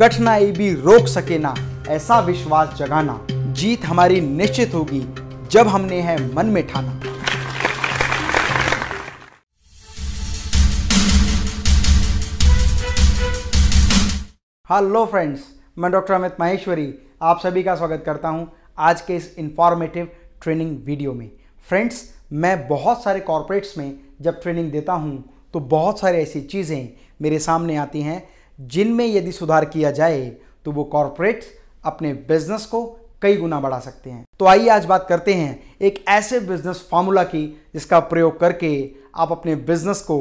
कठिनाई भी रोक सके ना ऐसा विश्वास जगाना जीत हमारी निश्चित होगी जब हमने है मन में ठाना हेलो फ्रेंड्स मैं डॉक्टर अमित माहेश्वरी आप सभी का स्वागत करता हूं आज के इस इंफॉर्मेटिव ट्रेनिंग वीडियो में फ्रेंड्स मैं बहुत सारे कॉर्पोरेट्स में जब ट्रेनिंग देता हूं तो बहुत सारी ऐसी चीज़ें मेरे सामने आती हैं जिनमें यदि सुधार किया जाए तो वो कॉरपोरेट्स अपने बिजनेस को कई गुना बढ़ा सकते हैं तो आइए आज बात करते हैं एक ऐसे बिजनेस फार्मूला की जिसका प्रयोग करके आप अपने बिजनेस को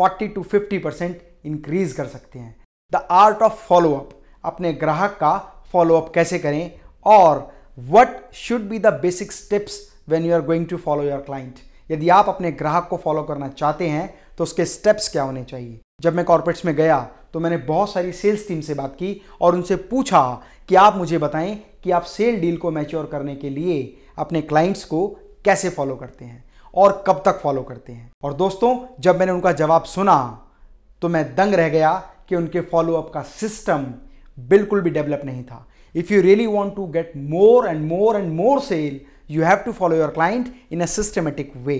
40 टू 50 परसेंट इंक्रीज कर सकते हैं द आर्ट ऑफ फॉलोअप अपने ग्राहक का फॉलोअप कैसे करें और what should be the basic steps when you are going to follow your client यदि आप अपने ग्राहक को फॉलो करना चाहते हैं तो उसके स्टेप्स क्या होने चाहिए जब मैं कॉरपोरेट्स में गया तो मैंने बहुत सारी सेल्स टीम से बात की और उनसे पूछा कि आप मुझे बताएं कि आप सेल डील को मैच्योर करने के लिए अपने क्लाइंट्स को कैसे फॉलो करते हैं और कब तक फॉलो करते हैं और दोस्तों जब मैंने उनका जवाब सुना तो मैं दंग रह गया कि उनके फॉलोअप का सिस्टम बिल्कुल भी डेवलप नहीं था if you really want to get more and more and more sale you have to follow your client in a systematic way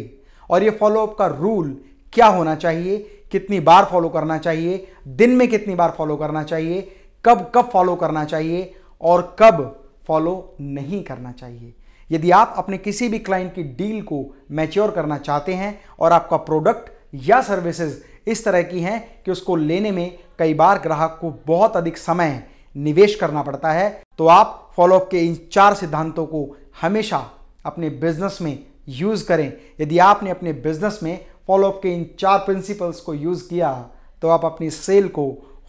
और ये फॉलोअप का रूल क्या होना चाहिए कितनी बार फॉलो करना चाहिए दिन में कितनी बार फॉलो करना चाहिए कब कब फॉलो करना चाहिए और कब फॉलो नहीं करना चाहिए यदि आप अपने किसी भी क्लाइंट की डील को मैच्योर करना चाहते हैं और आपका प्रोडक्ट या सर्विसेज इस तरह की हैं कि उसको लेने में कई बार ग्राहक को बहुत अधिक समय निवेश करना पड़ता है तो आप फॉलोअप के इन चार सिद्धांतों को हमेशा अपने बिजनेस में यूज़ करें यदि आपने अपने बिजनेस में फॉलोअप के इन चार प्रिंसिपल्स को यूज़ किया तो आप अपनी सेल को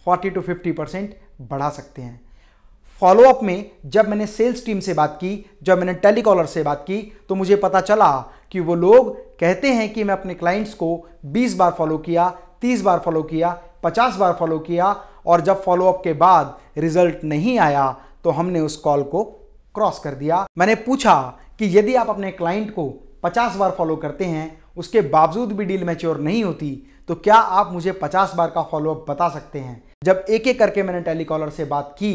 40 टू 50 परसेंट बढ़ा सकते हैं फॉलोअप में जब मैंने सेल्स टीम से बात की जब मैंने टेलीकॉलर से बात की तो मुझे पता चला कि वो लोग कहते हैं कि मैं अपने क्लाइंट्स को 20 बार फॉलो किया 30 बार फॉलो किया 50 बार फॉलो किया और जब फॉलोअप के बाद रिजल्ट नहीं आया तो हमने उस कॉल को क्रॉस कर दिया मैंने पूछा कि यदि आप अपने क्लाइंट को 50 बार फॉलो करते हैं उसके बावजूद भी डील मैच्योर नहीं होती तो क्या आप मुझे 50 बार का फॉलोअप बता सकते हैं जब एक एक करके मैंने टेलीकॉलर से बात की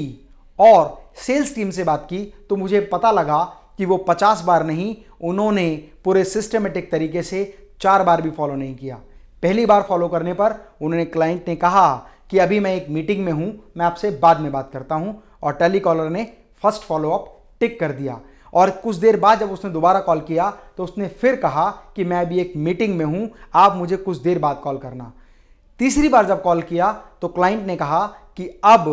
और सेल्स टीम से बात की तो मुझे पता लगा कि वो 50 बार नहीं उन्होंने पूरे सिस्टमेटिक तरीके से चार बार भी फॉलो नहीं किया पहली बार फॉलो करने पर उन्होंने क्लाइंट ने कहा कि अभी मैं एक मीटिंग में हूँ मैं आपसे बाद में बात करता हूँ और टेलीकॉलर ने फर्स्ट फॉलोअप टिक कर दिया और कुछ देर बाद जब उसने दोबारा कॉल किया तो उसने फिर कहा कि मैं अभी एक मीटिंग में हूँ आप मुझे कुछ देर बाद कॉल करना तीसरी बार जब कॉल किया तो क्लाइंट ने कहा कि अब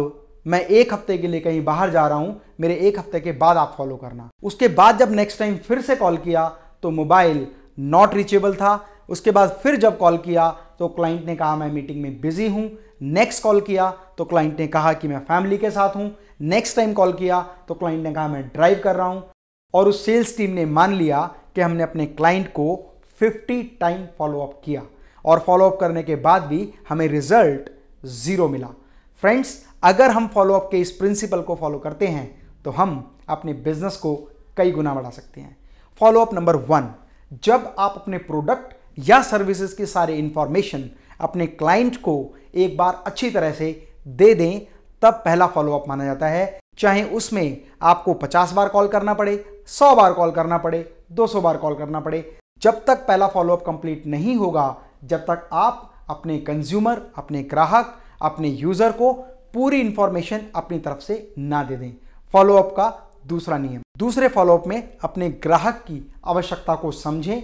मैं एक हफ्ते के लिए कहीं बाहर जा रहा हूँ मेरे एक हफ्ते के बाद आप फॉलो करना उसके बाद जब नेक्स्ट टाइम फिर से कॉल किया तो मोबाइल नॉट रीचेबल था उसके बाद फिर जब कॉल किया तो क्लाइंट ने कहा मैं मीटिंग में बिजी हूँ नेक्स्ट कॉल किया तो क्लाइंट ने कहा कि मैं फैमिली के साथ हूँ नेक्स्ट टाइम कॉल किया तो क्लाइंट ने कहा मैं ड्राइव कर रहा हूँ और उस सेल्स टीम ने मान लिया कि हमने अपने क्लाइंट को 50 टाइम फॉलोअप किया और फॉलोअप करने के बाद भी हमें रिजल्ट ज़ीरो मिला फ्रेंड्स अगर हम फॉलोअप के इस प्रिंसिपल को फॉलो करते हैं तो हम अपने बिजनेस को कई गुना बढ़ा सकते हैं फॉलोअप नंबर वन जब आप अपने प्रोडक्ट या सर्विसेज की सारी इंफॉर्मेशन अपने क्लाइंट को एक बार अच्छी तरह से दे दें तब पहला फॉलोअप माना जाता है चाहे उसमें आपको 50 बार कॉल करना पड़े सौ बार कॉल करना पड़े दो सौ बार कॉल करना पड़े जब तक पहला फॉलोअप कंप्लीट नहीं होगा जब तक आप अपने कंज्यूमर अपने ग्राहक अपने यूज़र को पूरी इंफॉर्मेशन अपनी तरफ से ना दे दें फॉलोअप का दूसरा नियम दूसरे फॉलोअप में अपने ग्राहक की आवश्यकता को समझें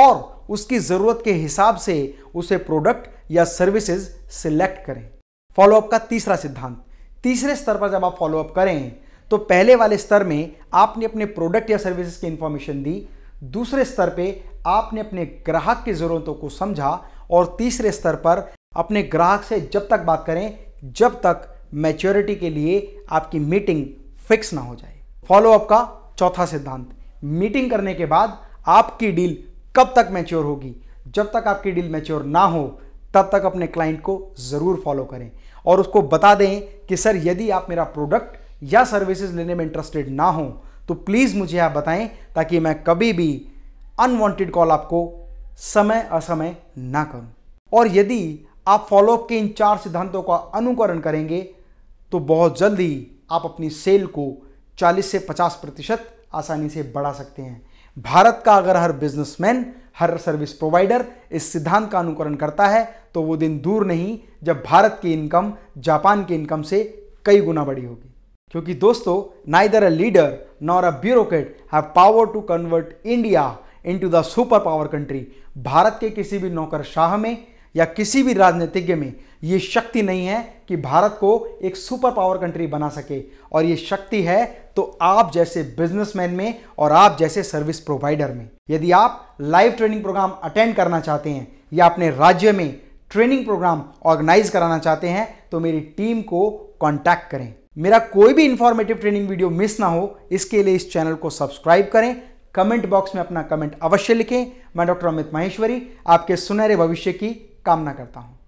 और उसकी ज़रूरत के हिसाब से उसे प्रोडक्ट या सर्विसेज सिलेक्ट करें फॉलोअप का तीसरा सिद्धांत तीसरे स्तर पर जब आप फॉलोअप करें तो पहले वाले स्तर में आपने अपने प्रोडक्ट या सर्विसेज की इंफॉर्मेशन दी दूसरे स्तर पे आपने अपने ग्राहक की ज़रूरतों को समझा और तीसरे स्तर पर अपने ग्राहक से जब तक बात करें जब तक मैच्योरिटी के लिए आपकी मीटिंग फिक्स ना हो जाए फॉलोअप का चौथा सिद्धांत मीटिंग करने के बाद आपकी डील कब तक मैच्योर होगी जब तक आपकी डील मैच्योर ना हो तब तक अपने क्लाइंट को ज़रूर फॉलो करें और उसको बता दें कि सर यदि आप मेरा प्रोडक्ट या सर्विसेज लेने में इंटरेस्टेड ना हो तो प्लीज़ मुझे आप बताएं ताकि मैं कभी भी अनवांटेड कॉल आपको समय असमय ना करूं और यदि आप फॉलोअप के इन चार सिद्धांतों का अनुकरण करेंगे तो बहुत जल्दी आप अपनी सेल को 40 से 50 प्रतिशत आसानी से बढ़ा सकते हैं भारत का अगर हर बिजनेसमैन हर सर्विस प्रोवाइडर इस सिद्धांत का अनुकरण करता है तो वो दिन दूर नहीं जब भारत की इनकम जापान की इनकम से कई गुना बड़ी होगी क्योंकि दोस्तों neither a leader nor a bureaucrat have power to convert India into the super power country Bharat के किसी भी नौकरशाह में या किसी भी राजनीतिज्ञ में ये शक्ति नहीं है कि भारत को एक सुपर पावर कंट्री बना सके और ये शक्ति है तो आप जैसे बिजनेसमैन में और आप जैसे सर्विस प्रोवाइडर में यदि आप लाइव ट्रेनिंग प्रोग्राम अटेंड करना चाहते हैं या अपने राज्य में ट्रेनिंग प्रोग्राम ऑर्गेनाइज कराना चाहते हैं तो मेरी टीम को कॉन्टैक्ट करें मेरा कोई भी इंफॉर्मेटिव ट्रेनिंग वीडियो मिस ना हो इसके लिए इस चैनल को सब्सक्राइब करें कमेंट बॉक्स में अपना कमेंट अवश्य लिखें मैं डॉक्टर अमित माहेश्वरी आपके सुनहरे भविष्य की कामना करता हूं